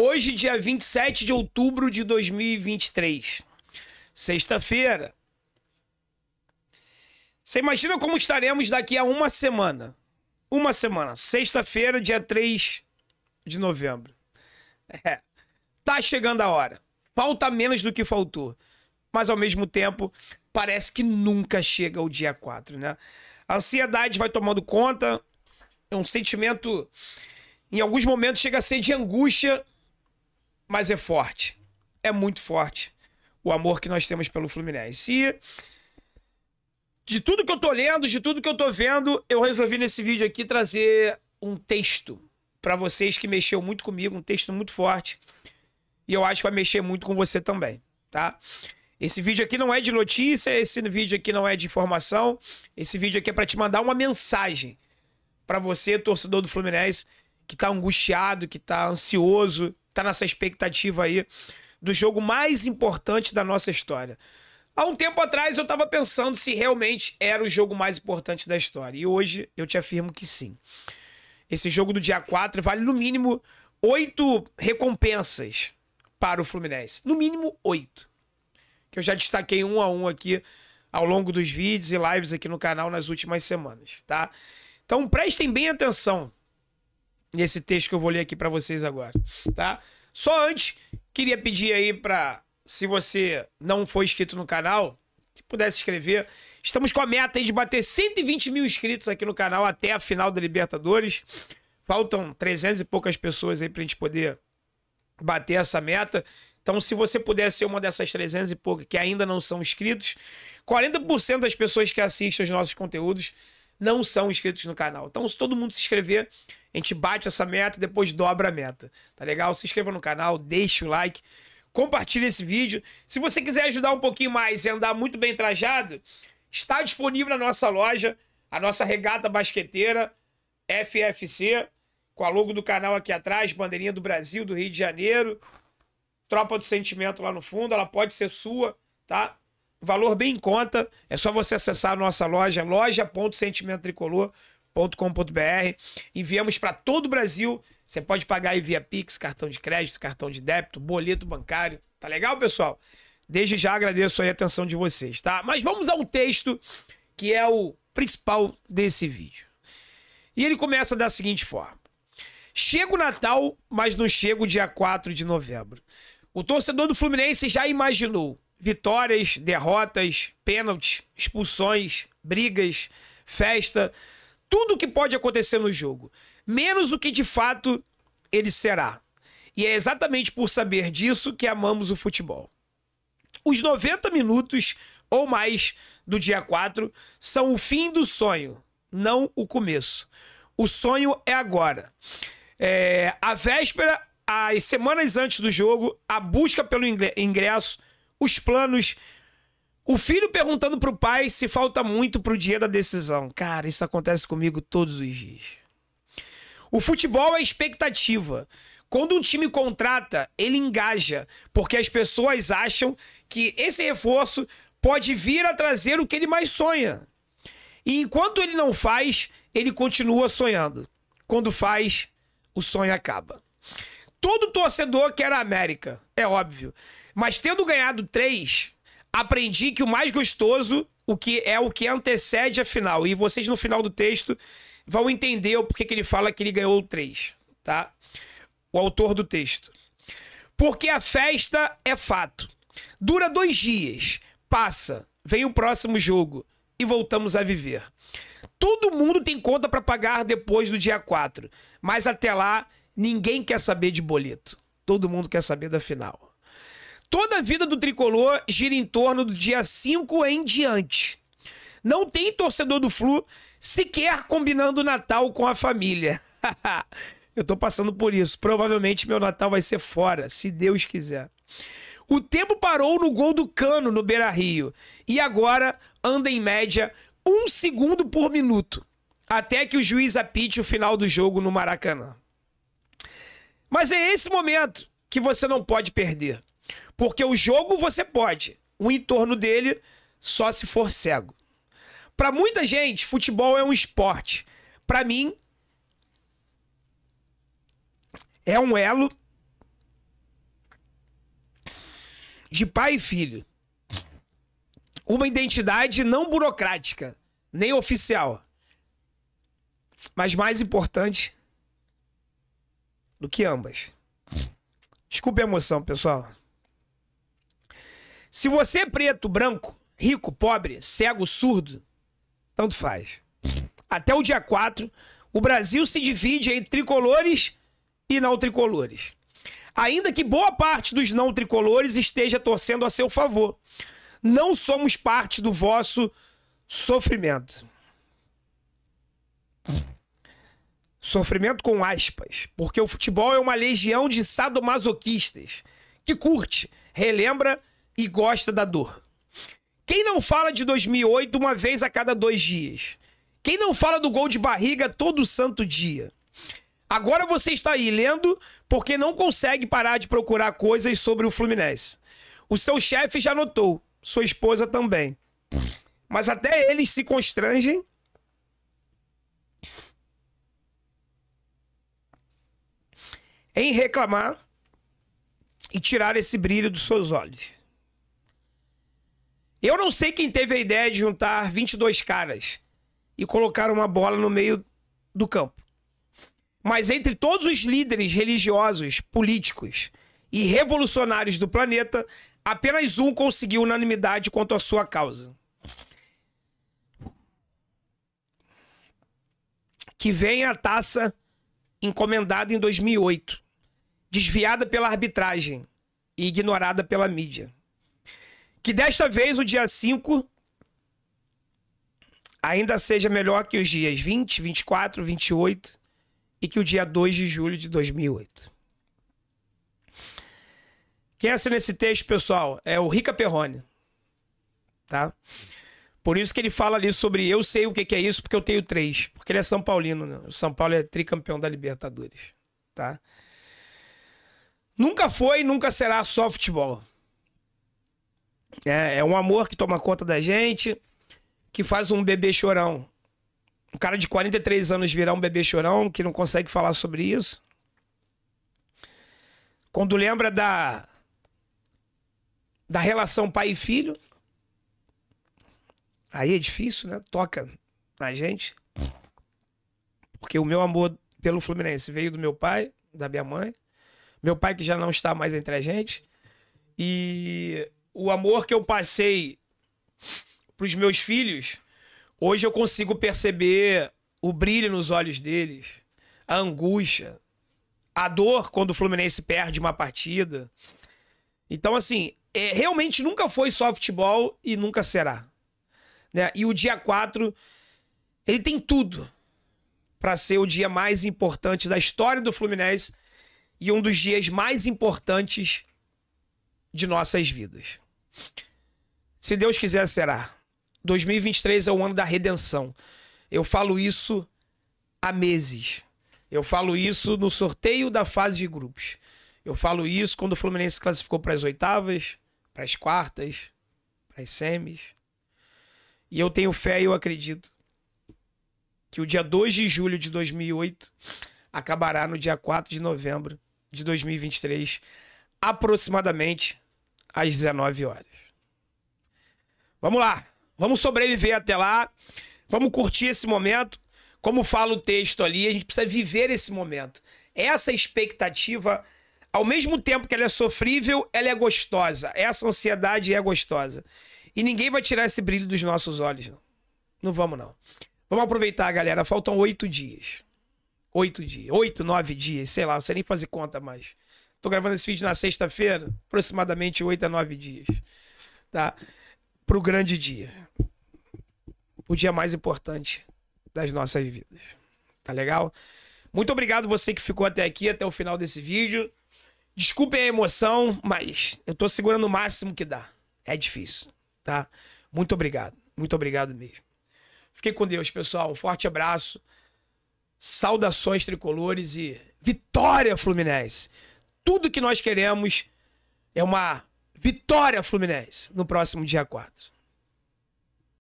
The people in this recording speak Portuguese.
Hoje, dia 27 de outubro de 2023, sexta-feira. Você imagina como estaremos daqui a uma semana? Uma semana, sexta-feira, dia 3 de novembro. É. Tá chegando a hora. Falta menos do que faltou. Mas ao mesmo tempo, parece que nunca chega o dia 4, né? A ansiedade vai tomando conta, é um sentimento em alguns momentos chega a ser de angústia mas é forte. É muito forte o amor que nós temos pelo Fluminense. E de tudo que eu tô lendo, de tudo que eu tô vendo, eu resolvi nesse vídeo aqui trazer um texto para vocês que mexeu muito comigo, um texto muito forte. E eu acho que vai mexer muito com você também, tá? Esse vídeo aqui não é de notícia, esse vídeo aqui não é de informação, esse vídeo aqui é para te mandar uma mensagem para você, torcedor do Fluminense, que tá angustiado, que tá ansioso, está nessa expectativa aí do jogo mais importante da nossa história. Há um tempo atrás eu estava pensando se realmente era o jogo mais importante da história. E hoje eu te afirmo que sim. Esse jogo do dia 4 vale no mínimo oito recompensas para o Fluminense. No mínimo oito. Que eu já destaquei um a um aqui ao longo dos vídeos e lives aqui no canal nas últimas semanas, tá? Então prestem bem atenção nesse texto que eu vou ler aqui para vocês agora, tá? Só antes, queria pedir aí para se você não for inscrito no canal, que pudesse inscrever. Estamos com a meta aí de bater 120 mil inscritos aqui no canal até a final da Libertadores. Faltam 300 e poucas pessoas aí pra gente poder bater essa meta. Então, se você puder ser uma dessas 300 e poucas que ainda não são inscritos, 40% das pessoas que assistem aos nossos conteúdos não são inscritos no canal. Então, se todo mundo se inscrever, a gente bate essa meta, depois dobra a meta. Tá legal? Se inscreva no canal, deixe o like, compartilhe esse vídeo. Se você quiser ajudar um pouquinho mais e andar muito bem trajado, está disponível na nossa loja, a nossa regata basqueteira FFC, com a logo do canal aqui atrás, bandeirinha do Brasil, do Rio de Janeiro, tropa do sentimento lá no fundo, ela pode ser sua, tá? valor bem em conta. É só você acessar a nossa loja, loja.sentimentotricolor.com.br. Enviamos para todo o Brasil. Você pode pagar aí via Pix, cartão de crédito, cartão de débito, boleto bancário. Tá legal, pessoal? Desde já agradeço aí a atenção de vocês, tá? Mas vamos ao texto que é o principal desse vídeo. E ele começa da seguinte forma: Chega o Natal, mas não chega o dia 4 de novembro. O torcedor do Fluminense já imaginou Vitórias, derrotas, pênaltis, expulsões, brigas, festa, tudo o que pode acontecer no jogo, menos o que de fato ele será. E é exatamente por saber disso que amamos o futebol. Os 90 minutos ou mais do dia 4 são o fim do sonho, não o começo. O sonho é agora. É, a véspera, as semanas antes do jogo, a busca pelo ingresso os planos. O filho perguntando pro pai se falta muito pro dia da decisão. Cara, isso acontece comigo todos os dias. O futebol é expectativa. Quando um time contrata, ele engaja, porque as pessoas acham que esse reforço pode vir a trazer o que ele mais sonha. E enquanto ele não faz, ele continua sonhando. Quando faz, o sonho acaba. Todo torcedor quer a América, é óbvio. Mas tendo ganhado três, aprendi que o mais gostoso o que é o que antecede a final. E vocês, no final do texto, vão entender o porquê que ele fala que ele ganhou três, tá? O autor do texto. Porque a festa é fato. Dura dois dias, passa, vem o próximo jogo e voltamos a viver. Todo mundo tem conta para pagar depois do dia 4, mas até lá ninguém quer saber de boleto. Todo mundo quer saber da final. Toda a vida do tricolor gira em torno do dia 5 em diante. Não tem torcedor do Flu sequer combinando o Natal com a família. Eu tô passando por isso. Provavelmente meu Natal vai ser fora, se Deus quiser. O tempo parou no gol do Cano no Beira Rio. E agora anda em média um segundo por minuto. Até que o juiz apite o final do jogo no Maracanã. Mas é esse momento que você não pode perder. Porque o jogo você pode, o entorno dele só se for cego. Para muita gente, futebol é um esporte. Para mim, é um elo de pai e filho. Uma identidade não burocrática, nem oficial. Mas mais importante do que ambas. Desculpe a emoção, pessoal. Se você é preto, branco, rico, pobre, cego, surdo, tanto faz. Até o dia 4, o Brasil se divide entre tricolores e não tricolores. Ainda que boa parte dos não tricolores esteja torcendo a seu favor. Não somos parte do vosso sofrimento. Sofrimento com aspas, porque o futebol é uma legião de sadomasoquistas que curte, relembra e gosta da dor. Quem não fala de 2008 uma vez a cada dois dias? Quem não fala do gol de barriga todo santo dia? Agora você está aí lendo porque não consegue parar de procurar coisas sobre o Fluminense. O seu chefe já notou, sua esposa também. Mas até eles se constrangem. Em reclamar e tirar esse brilho dos seus olhos. Eu não sei quem teve a ideia de juntar 22 caras e colocar uma bola no meio do campo. Mas entre todos os líderes religiosos, políticos e revolucionários do planeta, apenas um conseguiu unanimidade quanto à sua causa. Que vem a taça encomendada em 2008, desviada pela arbitragem e ignorada pela mídia. Que desta vez o dia 5 ainda seja melhor que os dias 20, 24, 28 e que o dia 2 de julho de 2008. Quem assina esse texto, pessoal, é o Rica Perrone. Tá? Por isso que ele fala ali sobre eu sei o que, que é isso, porque eu tenho três. Porque ele é São Paulino, né? O São Paulo é tricampeão da Libertadores. Tá? Nunca foi e nunca será só futebol. É, é um amor que toma conta da gente, que faz um bebê chorão. Um cara de 43 anos virar um bebê chorão que não consegue falar sobre isso. Quando lembra da da relação pai e filho, aí é difícil, né? Toca na gente. Porque o meu amor pelo Fluminense veio do meu pai, da minha mãe, meu pai que já não está mais entre a gente. E o amor que eu passei pros meus filhos, hoje eu consigo perceber o brilho nos olhos deles, a angústia, a dor quando o Fluminense perde uma partida. Então, assim, é, realmente nunca foi só futebol e nunca será. Né? E o dia 4, ele tem tudo para ser o dia mais importante da história do Fluminense e um dos dias mais importantes de nossas vidas. Se Deus quiser, será. 2023 é o ano da redenção. Eu falo isso há meses. Eu falo isso no sorteio da fase de grupos. Eu falo isso quando o Fluminense classificou para as oitavas, para as quartas, para as semis. E eu tenho fé e eu acredito que o dia 2 de julho de 2008 acabará no dia 4 de novembro de 2023, aproximadamente às 19 horas. Vamos lá. Vamos sobreviver até lá. Vamos curtir esse momento. Como fala o texto ali, a gente precisa viver esse momento. Essa expectativa, ao mesmo tempo que ela é sofrível, ela é gostosa. Essa ansiedade é gostosa. E ninguém vai tirar esse brilho dos nossos olhos, não. Não vamos, não. Vamos aproveitar, galera. Faltam oito dias. Oito dias. Oito, nove dias, sei lá, não sei nem fazer conta mais. Tô gravando esse vídeo na sexta-feira, aproximadamente oito a nove dias. Tá? Pro grande dia. O dia mais importante das nossas vidas. Tá legal? Muito obrigado você que ficou até aqui, até o final desse vídeo. Desculpem a emoção, mas eu tô segurando o máximo que dá. É difícil, tá? Muito obrigado. Muito obrigado mesmo. Fiquei com Deus, pessoal. Um forte abraço. Saudações tricolores e vitória Fluminense tudo que nós queremos é uma vitória fluminense no próximo dia 4.